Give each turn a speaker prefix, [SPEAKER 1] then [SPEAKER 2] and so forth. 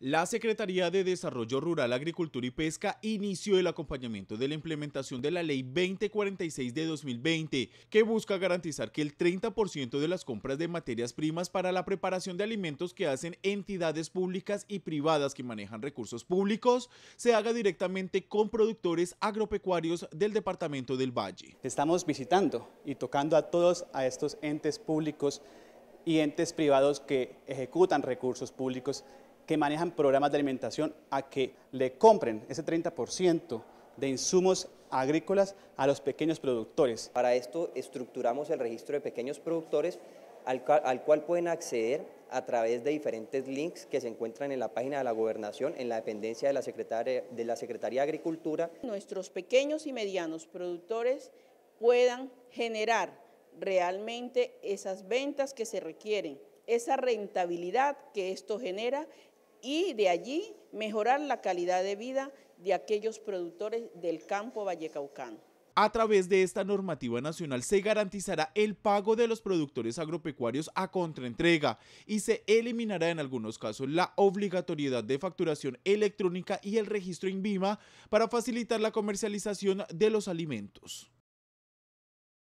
[SPEAKER 1] La Secretaría de Desarrollo Rural, Agricultura y Pesca inició el acompañamiento de la implementación de la Ley 2046 de 2020, que busca garantizar que el 30% de las compras de materias primas para la preparación de alimentos que hacen entidades públicas y privadas que manejan recursos públicos se haga directamente con productores agropecuarios del Departamento del Valle. Estamos visitando y tocando a todos a estos entes
[SPEAKER 2] públicos y entes privados que ejecutan recursos públicos que manejan programas de alimentación a que le compren ese 30% de insumos
[SPEAKER 3] agrícolas a los pequeños productores. Para esto estructuramos el registro de pequeños productores al cual, pueden acceder a través de diferentes links que se encuentran en la página de la Gobernación, en la dependencia de la Secretaría de Agricultura.
[SPEAKER 4] Nuestros pequeños y medianos productores puedan generar realmente esas ventas que se requieren, esa rentabilidad que esto genera y de allí mejorar la calidad de vida de aquellos productores del campo Vallecaucán.
[SPEAKER 1] A través de esta normativa nacional se garantizará el pago de los productores agropecuarios a contraentrega y se eliminará en algunos casos la obligatoriedad de facturación electrónica y el registro INVIMA para facilitar la comercialización de los alimentos.